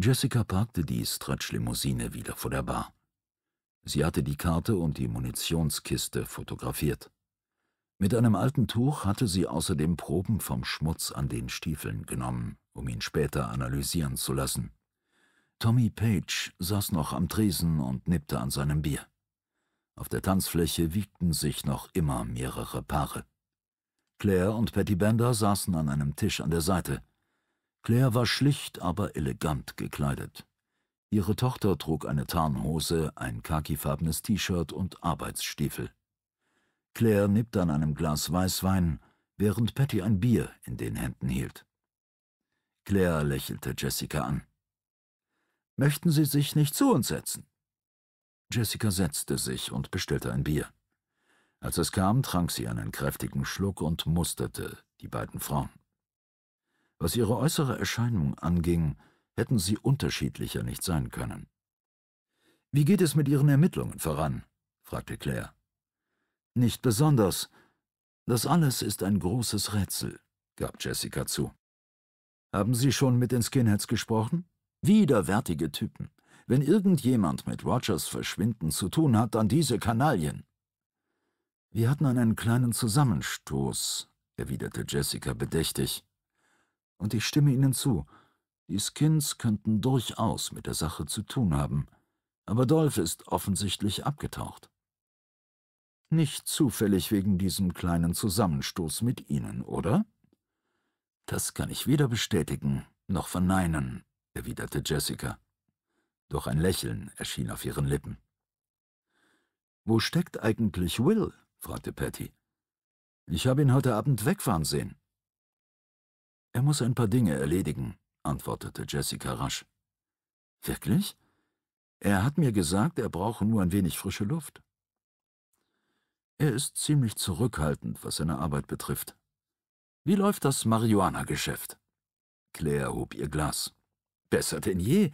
Jessica parkte die Stretch-Limousine wieder vor der Bar. Sie hatte die Karte und die Munitionskiste fotografiert. Mit einem alten Tuch hatte sie außerdem Proben vom Schmutz an den Stiefeln genommen, um ihn später analysieren zu lassen. Tommy Page saß noch am Tresen und nippte an seinem Bier. Auf der Tanzfläche wiegten sich noch immer mehrere Paare. Claire und Patty Bender saßen an einem Tisch an der Seite – Claire war schlicht, aber elegant gekleidet. Ihre Tochter trug eine Tarnhose, ein khakifarbenes T-Shirt und Arbeitsstiefel. Claire nippte an einem Glas Weißwein, während Patty ein Bier in den Händen hielt. Claire lächelte Jessica an. »Möchten Sie sich nicht zu uns setzen?« Jessica setzte sich und bestellte ein Bier. Als es kam, trank sie einen kräftigen Schluck und musterte die beiden Frauen. Was ihre äußere Erscheinung anging, hätten sie unterschiedlicher nicht sein können. »Wie geht es mit Ihren Ermittlungen voran?« fragte Claire. »Nicht besonders. Das alles ist ein großes Rätsel«, gab Jessica zu. »Haben Sie schon mit den Skinheads gesprochen?« »Widerwärtige Typen. Wenn irgendjemand mit Rogers Verschwinden zu tun hat, dann diese Kanaillen.« »Wir hatten einen kleinen Zusammenstoß«, erwiderte Jessica bedächtig. Und ich stimme Ihnen zu, die Skins könnten durchaus mit der Sache zu tun haben, aber Dolph ist offensichtlich abgetaucht. Nicht zufällig wegen diesem kleinen Zusammenstoß mit Ihnen, oder? Das kann ich weder bestätigen noch verneinen, erwiderte Jessica. Doch ein Lächeln erschien auf ihren Lippen. Wo steckt eigentlich Will? fragte Patty. Ich habe ihn heute Abend wegfahren sehen. Er muss ein paar Dinge erledigen, antwortete Jessica rasch. Wirklich? Er hat mir gesagt, er brauche nur ein wenig frische Luft. Er ist ziemlich zurückhaltend, was seine Arbeit betrifft. Wie läuft das Marihuana-Geschäft? Claire hob ihr Glas. Besser denn je.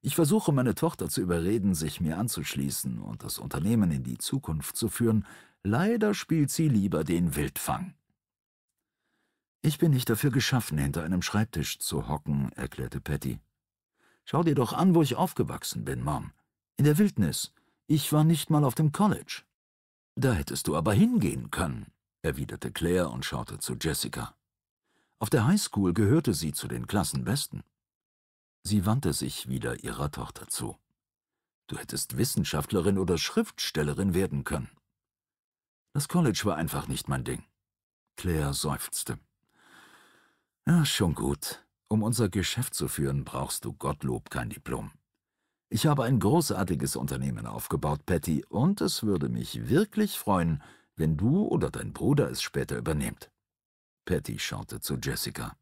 Ich versuche, meine Tochter zu überreden, sich mir anzuschließen und das Unternehmen in die Zukunft zu führen. Leider spielt sie lieber den Wildfang. Ich bin nicht dafür geschaffen, hinter einem Schreibtisch zu hocken, erklärte Patty. Schau dir doch an, wo ich aufgewachsen bin, Mom. In der Wildnis. Ich war nicht mal auf dem College. Da hättest du aber hingehen können, erwiderte Claire und schaute zu Jessica. Auf der Highschool gehörte sie zu den Klassenbesten. Sie wandte sich wieder ihrer Tochter zu. Du hättest Wissenschaftlerin oder Schriftstellerin werden können. Das College war einfach nicht mein Ding. Claire seufzte. Ja, ah, schon gut. Um unser Geschäft zu führen, brauchst du Gottlob kein Diplom. Ich habe ein großartiges Unternehmen aufgebaut, Patty, und es würde mich wirklich freuen, wenn du oder dein Bruder es später übernimmt. Patty schaute zu Jessica.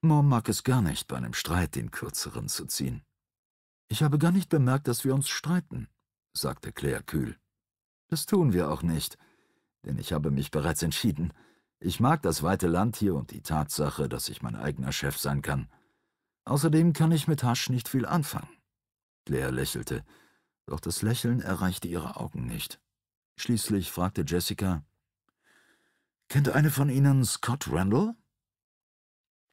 Mom mag es gar nicht, bei einem Streit den Kürzeren zu ziehen. Ich habe gar nicht bemerkt, dass wir uns streiten, sagte Claire kühl. Das tun wir auch nicht, denn ich habe mich bereits entschieden, ich mag das weite Land hier und die Tatsache, dass ich mein eigener Chef sein kann. Außerdem kann ich mit Hasch nicht viel anfangen. Claire lächelte, doch das Lächeln erreichte ihre Augen nicht. Schließlich fragte Jessica, »Kennt eine von Ihnen Scott Randall?«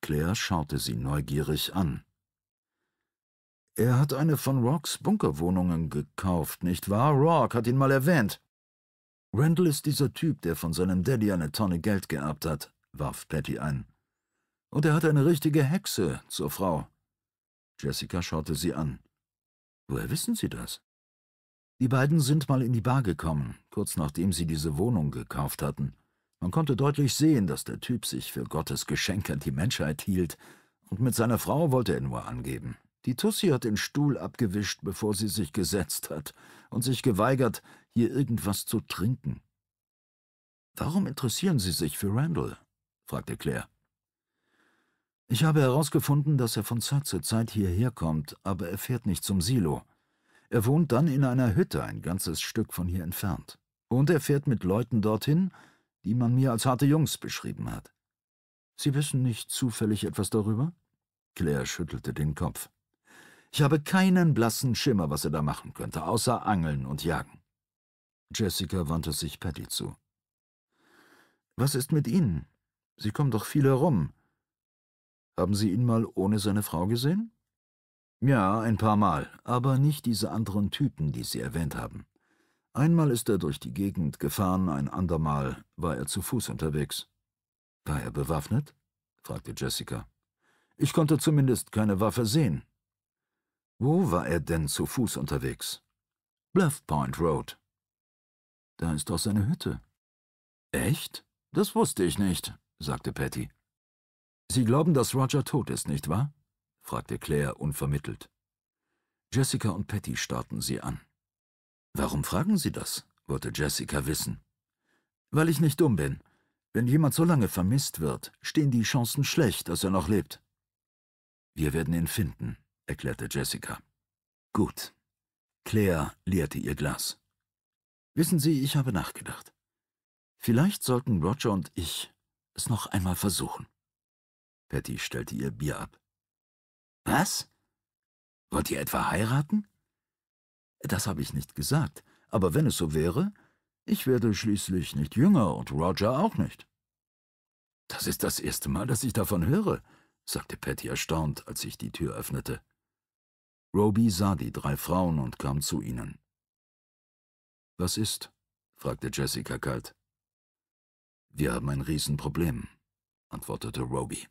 Claire schaute sie neugierig an. »Er hat eine von Rocks Bunkerwohnungen gekauft, nicht wahr? Rock hat ihn mal erwähnt.« Randall ist dieser Typ, der von seinem Daddy eine Tonne Geld geerbt hat, warf Patty ein. Und er hat eine richtige Hexe zur Frau. Jessica schaute sie an. Woher wissen Sie das? Die beiden sind mal in die Bar gekommen, kurz nachdem sie diese Wohnung gekauft hatten. Man konnte deutlich sehen, dass der Typ sich für Gottes Geschenk an die Menschheit hielt, und mit seiner Frau wollte er nur angeben. Die Tussi hat den Stuhl abgewischt, bevor sie sich gesetzt hat, und sich geweigert, hier irgendwas zu trinken. »Warum interessieren Sie sich für Randall?« fragte Claire. »Ich habe herausgefunden, dass er von Zeit zu Zeit hierher kommt, aber er fährt nicht zum Silo. Er wohnt dann in einer Hütte, ein ganzes Stück von hier entfernt. Und er fährt mit Leuten dorthin, die man mir als harte Jungs beschrieben hat. Sie wissen nicht zufällig etwas darüber?« Claire schüttelte den Kopf. Ich habe keinen blassen Schimmer, was er da machen könnte, außer Angeln und Jagen. Jessica wandte sich Patty zu. Was ist mit Ihnen? Sie kommen doch viel herum. Haben Sie ihn mal ohne seine Frau gesehen? Ja, ein paar Mal, aber nicht diese anderen Typen, die Sie erwähnt haben. Einmal ist er durch die Gegend gefahren, ein andermal war er zu Fuß unterwegs. War er bewaffnet? fragte Jessica. Ich konnte zumindest keine Waffe sehen, wo war er denn zu Fuß unterwegs? Bluff Point Road. Da ist doch seine Hütte. Echt? Das wusste ich nicht, sagte Patty. Sie glauben, dass Roger tot ist, nicht wahr? fragte Claire unvermittelt. Jessica und Patty starrten sie an. Warum fragen Sie das? wollte Jessica wissen. Weil ich nicht dumm bin. Wenn jemand so lange vermisst wird, stehen die Chancen schlecht, dass er noch lebt. Wir werden ihn finden, erklärte Jessica. Gut. Claire leerte ihr Glas. Wissen Sie, ich habe nachgedacht. Vielleicht sollten Roger und ich es noch einmal versuchen. Patty stellte ihr Bier ab. Was? Wollt ihr etwa heiraten? Das habe ich nicht gesagt, aber wenn es so wäre, ich werde schließlich nicht jünger und Roger auch nicht. Das ist das erste Mal, dass ich davon höre, sagte Patty erstaunt, als ich die Tür öffnete. Roby sah die drei Frauen und kam zu ihnen. Was ist? fragte Jessica kalt. Wir haben ein Riesenproblem, antwortete Roby.